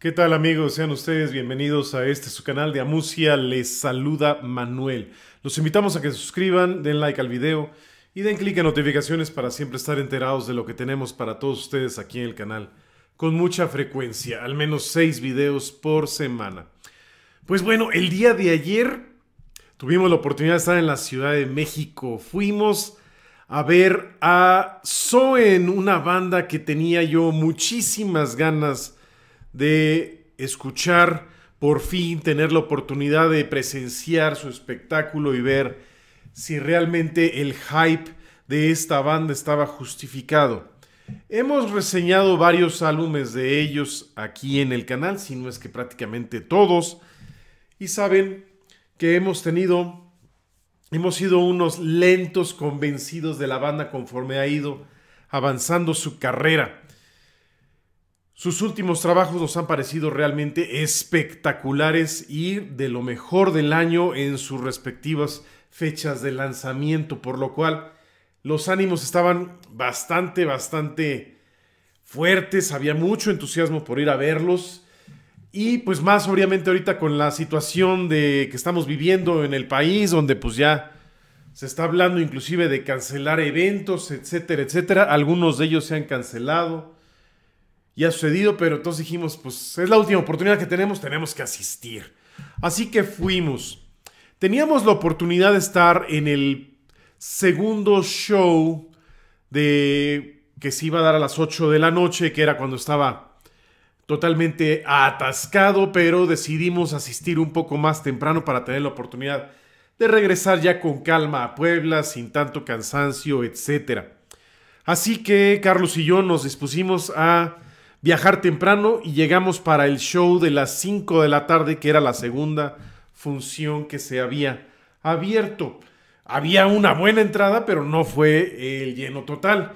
¿Qué tal amigos? Sean ustedes bienvenidos a este su canal de Amusia. Les saluda Manuel. Los invitamos a que se suscriban, den like al video y den clic a notificaciones para siempre estar enterados de lo que tenemos para todos ustedes aquí en el canal. Con mucha frecuencia, al menos seis videos por semana. Pues bueno, el día de ayer tuvimos la oportunidad de estar en la Ciudad de México. Fuimos a ver a en una banda que tenía yo muchísimas ganas de escuchar, por fin tener la oportunidad de presenciar su espectáculo y ver si realmente el hype de esta banda estaba justificado. Hemos reseñado varios álbumes de ellos aquí en el canal, si no es que prácticamente todos, y saben que hemos tenido, hemos sido unos lentos convencidos de la banda conforme ha ido avanzando su carrera. Sus últimos trabajos nos han parecido realmente espectaculares y de lo mejor del año en sus respectivas fechas de lanzamiento, por lo cual los ánimos estaban bastante, bastante fuertes, había mucho entusiasmo por ir a verlos y pues más obviamente ahorita con la situación de que estamos viviendo en el país, donde pues ya se está hablando inclusive de cancelar eventos, etcétera, etcétera, algunos de ellos se han cancelado ya ha sucedido, pero entonces dijimos, pues es la última oportunidad que tenemos, tenemos que asistir. Así que fuimos. Teníamos la oportunidad de estar en el segundo show de que se iba a dar a las 8 de la noche, que era cuando estaba totalmente atascado, pero decidimos asistir un poco más temprano para tener la oportunidad de regresar ya con calma a Puebla, sin tanto cansancio, etc. Así que Carlos y yo nos dispusimos a viajar temprano y llegamos para el show de las 5 de la tarde, que era la segunda función que se había abierto. Había una buena entrada, pero no fue el lleno total.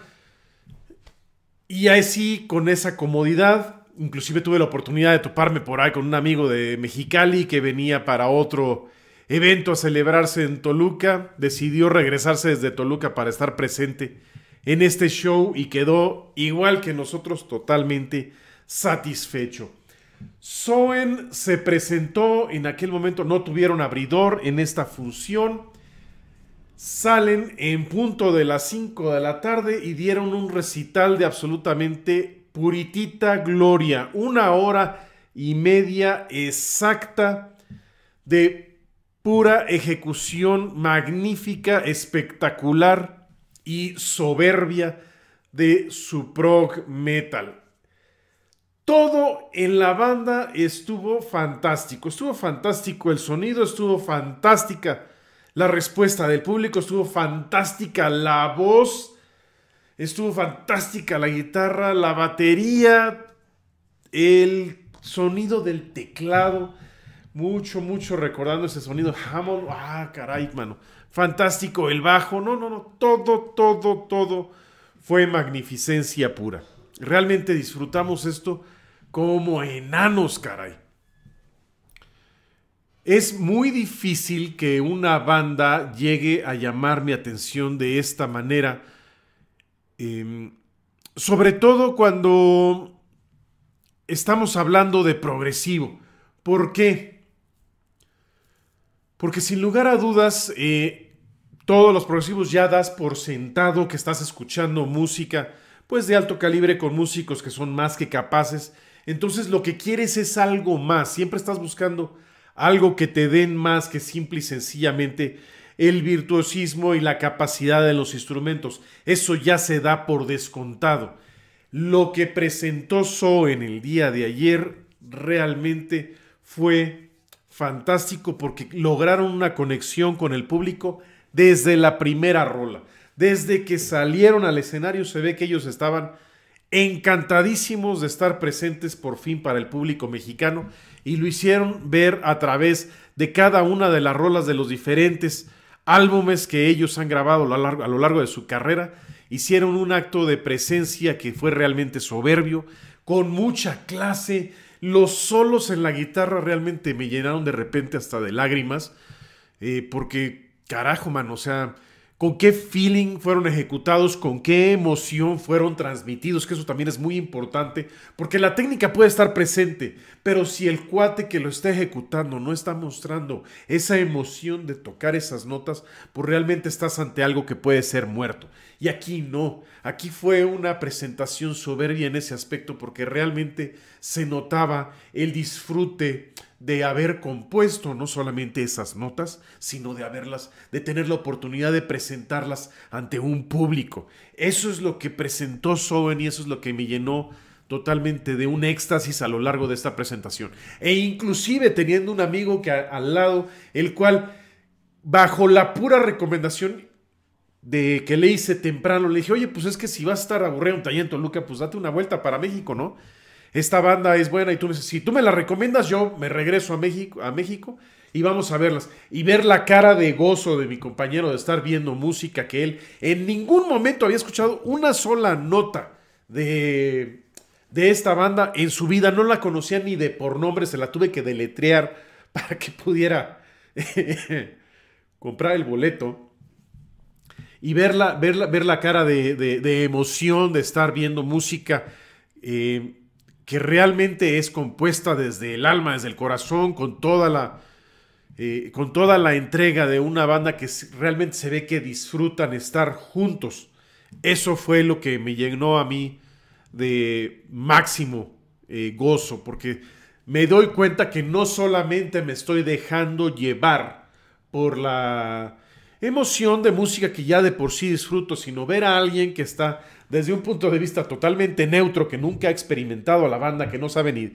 Y así, con esa comodidad, inclusive tuve la oportunidad de toparme por ahí con un amigo de Mexicali que venía para otro evento a celebrarse en Toluca, decidió regresarse desde Toluca para estar presente en este show y quedó igual que nosotros totalmente satisfecho. Soen se presentó en aquel momento, no tuvieron abridor en esta función. Salen en punto de las 5 de la tarde y dieron un recital de absolutamente puritita gloria. Una hora y media exacta de pura ejecución magnífica, espectacular y soberbia de su prog metal. Todo en la banda estuvo fantástico, estuvo fantástico el sonido, estuvo fantástica la respuesta del público, estuvo fantástica la voz, estuvo fantástica la guitarra, la batería, el sonido del teclado, mucho, mucho recordando ese sonido Hammond, ah, caray, mano, fantástico el bajo, no, no, no, todo, todo, todo fue magnificencia pura. Realmente disfrutamos esto como enanos, caray. Es muy difícil que una banda llegue a llamar mi atención de esta manera, em, sobre todo cuando estamos hablando de progresivo. ¿Por qué? Porque sin lugar a dudas, eh, todos los progresivos ya das por sentado que estás escuchando música, pues de alto calibre con músicos que son más que capaces. Entonces lo que quieres es algo más. Siempre estás buscando algo que te den más que simple y sencillamente el virtuosismo y la capacidad de los instrumentos. Eso ya se da por descontado. Lo que presentó So en el día de ayer realmente fue fantástico porque lograron una conexión con el público desde la primera rola. Desde que salieron al escenario se ve que ellos estaban encantadísimos de estar presentes por fin para el público mexicano y lo hicieron ver a través de cada una de las rolas de los diferentes álbumes que ellos han grabado a lo largo, de su carrera. Hicieron un acto de presencia que fue realmente soberbio, con mucha clase. Los solos en la guitarra realmente me llenaron de repente hasta de lágrimas, eh, porque carajo, man, o sea, con qué feeling fueron ejecutados, con qué emoción fueron transmitidos, que eso también es muy importante, porque la técnica puede estar presente, pero si el cuate que lo está ejecutando no está mostrando esa emoción de tocar esas notas, pues realmente estás ante algo que puede ser muerto. Y aquí no, aquí fue una presentación soberbia en ese aspecto, porque realmente se notaba el disfrute de haber compuesto no solamente esas notas, sino de haberlas, de tener la oportunidad de presentarlas ante un público. Eso es lo que presentó Soben y eso es lo que me llenó totalmente de un éxtasis a lo largo de esta presentación. E inclusive teniendo un amigo que al lado, el cual bajo la pura recomendación de que le hice temprano, le dije, oye, pues es que si vas a estar aburrido un talento, Luca, pues date una vuelta para México, ¿no? esta banda es buena y tú me, dices, si tú me la recomiendas, yo me regreso a México, a México y vamos a verlas. Y ver la cara de gozo de mi compañero de estar viendo música que él en ningún momento había escuchado una sola nota de, esta banda en su vida. No la conocía ni de por nombre, se la tuve que deletrear para que pudiera comprar el boleto. Y verla, ver la cara de, emoción de estar viendo música. Eh, que realmente es compuesta desde el alma, desde el corazón, con toda la, eh, con toda la entrega de una banda que realmente se ve que disfrutan estar juntos. Eso fue lo que me llenó a mí de máximo eh, gozo, porque me doy cuenta que no solamente me estoy dejando llevar por la emoción de música que ya de por sí disfruto, sino ver a alguien que está desde un punto de vista totalmente neutro, que nunca ha experimentado a la banda, que no sabe ni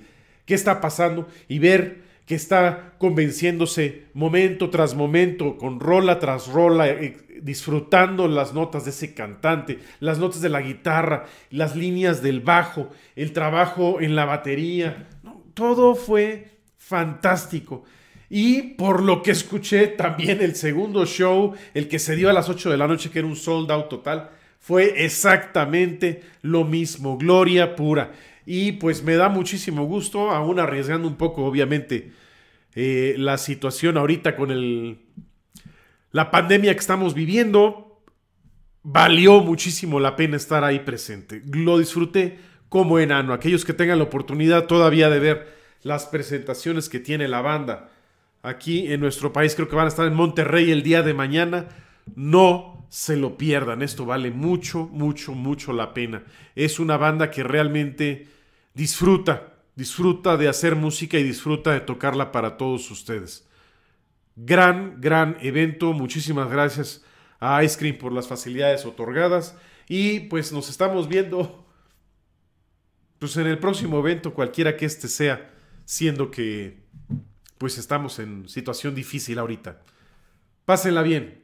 qué está pasando, y ver que está convenciéndose momento tras momento, con rola tras rola, eh, disfrutando las notas de ese cantante, las notas de la guitarra, las líneas del bajo, el trabajo en la batería. todo fue fantástico. Y por lo que escuché, también el segundo show, el que se dio a las 8 de la noche, que era un sold out total, fue exactamente lo mismo, gloria pura. Y pues me da muchísimo gusto, aún arriesgando un poco, obviamente, eh, la situación ahorita con el, la pandemia que estamos viviendo. Valió muchísimo la pena estar ahí presente. Lo disfruté como enano. Aquellos que tengan la oportunidad todavía de ver las presentaciones que tiene la banda aquí en nuestro país, creo que van a estar en Monterrey el día de mañana. No se lo pierdan. Esto vale mucho, mucho, mucho la pena. Es una banda que realmente disfruta, disfruta de hacer música y disfruta de tocarla para todos ustedes. Gran, gran evento. Muchísimas gracias a Ice Cream por las facilidades otorgadas. Y pues nos estamos viendo pues en el próximo evento, cualquiera que este sea, siendo que pues estamos en situación difícil ahorita. Pásenla bien.